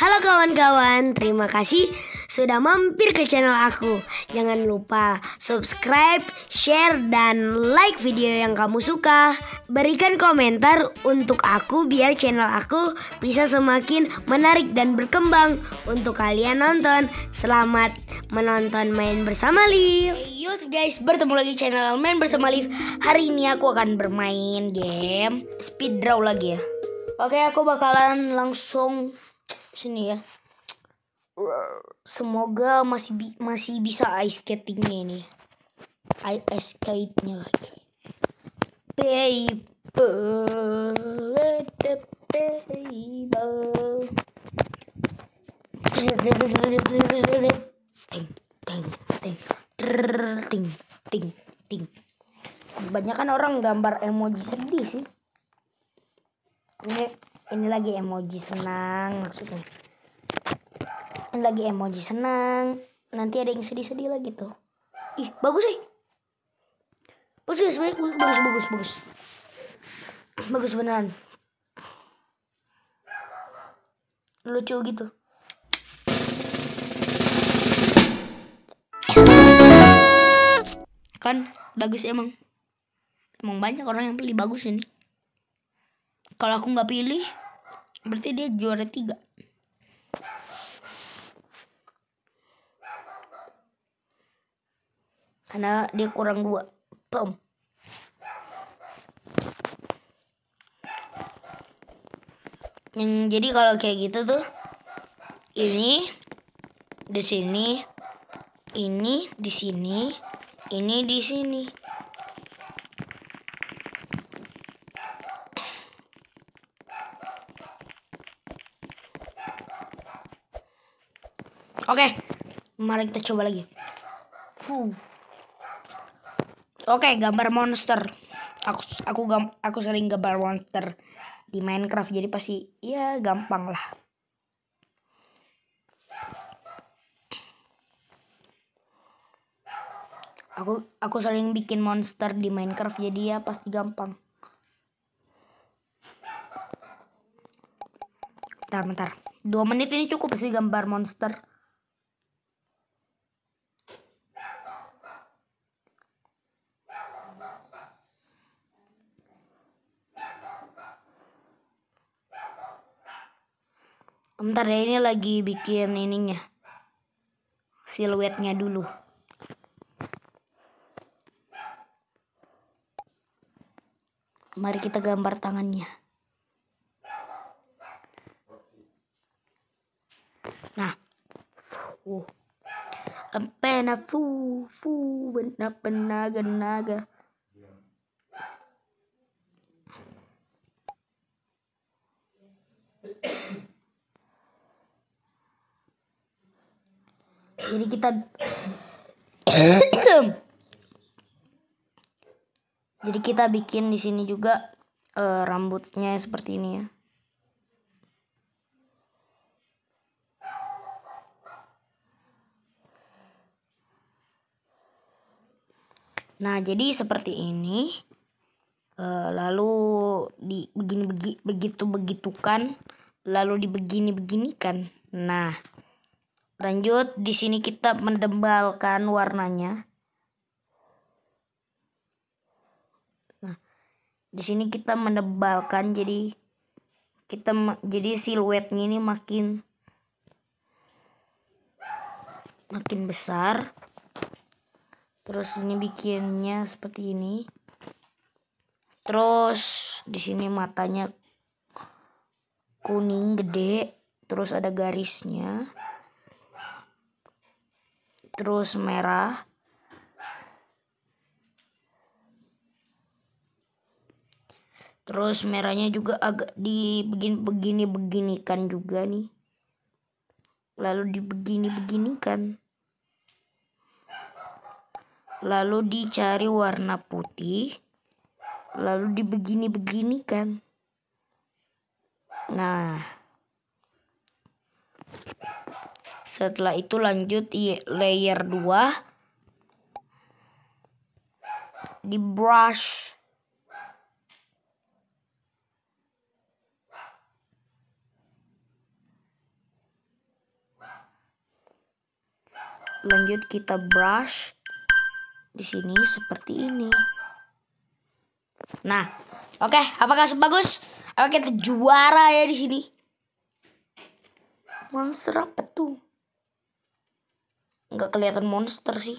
Halo kawan-kawan, terima kasih sudah mampir ke channel aku. Jangan lupa subscribe, share, dan like video yang kamu suka. Berikan komentar untuk aku biar channel aku bisa semakin menarik dan berkembang untuk kalian nonton. Selamat menonton Main Bersama Liv. Yo guys, bertemu lagi channel Main Bersama Liv. Hari ini aku akan bermain game Speed Draw lagi ya. Oke, aku bakalan langsung sini ya semoga masih bi masih bisa ice skatingnya ini ice skate-nya lagi paper the paper ting ting ting ting ting ting banyak kan orang gambar emoji sedih sih ini ini lagi emoji senang maksudnya ini lagi emoji senang nanti ada yang sedih-sedih lagi tuh ih bagus sih bagus bagus bagus bagus bagus bagus beneran lucu gitu kan bagus emang emang banyak orang yang pilih bagus ini kalau aku nggak pilih berarti dia juara tiga karena dia kurang dua pem yang hmm, jadi kalau kayak gitu tuh ini di sini ini di sini ini di sini Oke. Mari kita coba lagi. Fuh. Oke, gambar monster. Aku aku gam, aku sering gambar monster di Minecraft jadi pasti ya gampang lah. Aku aku sering bikin monster di Minecraft jadi ya pasti gampang. Bentar, bentar. Dua menit ini cukup sih gambar monster. ntar ya ini lagi bikin ininya. Siluetnya dulu. Mari kita gambar tangannya. Nah. Uh. Empena fu fu benda penaga naga. naga. jadi kita jadi kita bikin di sini juga uh, rambutnya seperti ini ya Nah, jadi seperti ini. uh, lalu di begini begi, begitu begitukan, lalu dibegini beginikan. Nah, Lanjut, di sini kita mendebalkan warnanya. Nah, di sini kita mendebalkan jadi kita jadi siluetnya ini makin makin besar. Terus ini bikinnya seperti ini. Terus di sini matanya kuning gede, terus ada garisnya terus merah terus merahnya juga agak di begini begini beginikan juga nih lalu dibegini beginikan lalu dicari warna putih lalu dibegini beginikan nah Setelah itu lanjut di layer 2. Di brush. Lanjut kita brush di sini seperti ini. Nah, oke, okay, apakah sebagus? oke kita juara ya di sini? Monster apa tuh? nggak kelihatan monster sih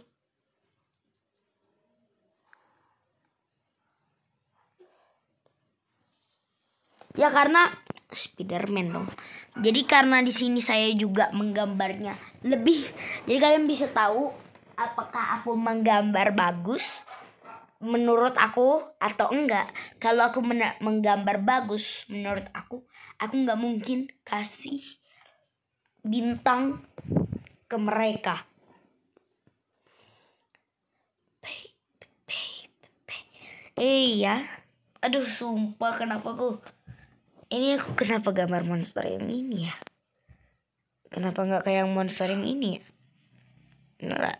ya karena Spiderman dong. Jadi karena di sini saya juga menggambarnya lebih, jadi kalian bisa tahu apakah aku menggambar bagus menurut aku atau enggak. Kalau aku menggambar bagus menurut aku, aku nggak mungkin kasih bintang ke mereka. Iya. Aduh, sumpah kenapa aku ini aku kenapa gambar monster yang ini ya? Kenapa nggak kayak monster yang ini ya? Nera.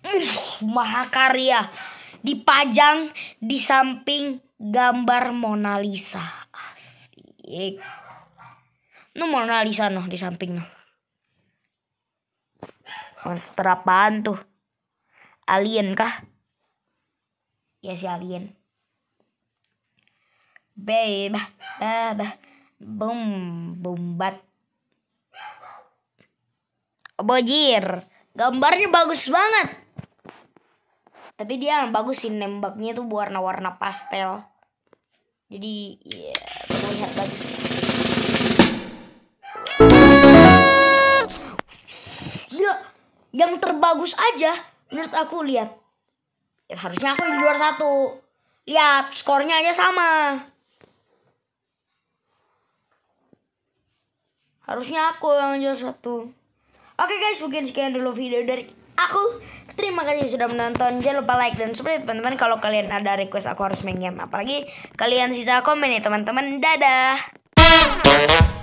Uh, mahakarya dipajang di samping gambar Mona Lisa. Asik. Nuh no, Mona Lisa noh di samping noh. Monster apaan tuh? Alien kah? Ya si alien babe, bab, bum, bumbat, Bojir, gambarnya bagus banget. Tapi dia bagus sih nembaknya tuh warna-warna pastel. Jadi ya yeah, terlihat bagus. Gila, yang terbagus aja menurut aku lihat. Ya, harusnya aku di luar satu. Lihat skornya aja sama. Harusnya aku yang jual satu. Oke guys, mungkin sekian dulu video dari aku. Terima kasih sudah menonton. Jangan lupa like dan subscribe teman-teman kalau kalian ada request aku harus main game. Apalagi kalian sisa komen ya teman-teman. Dadah.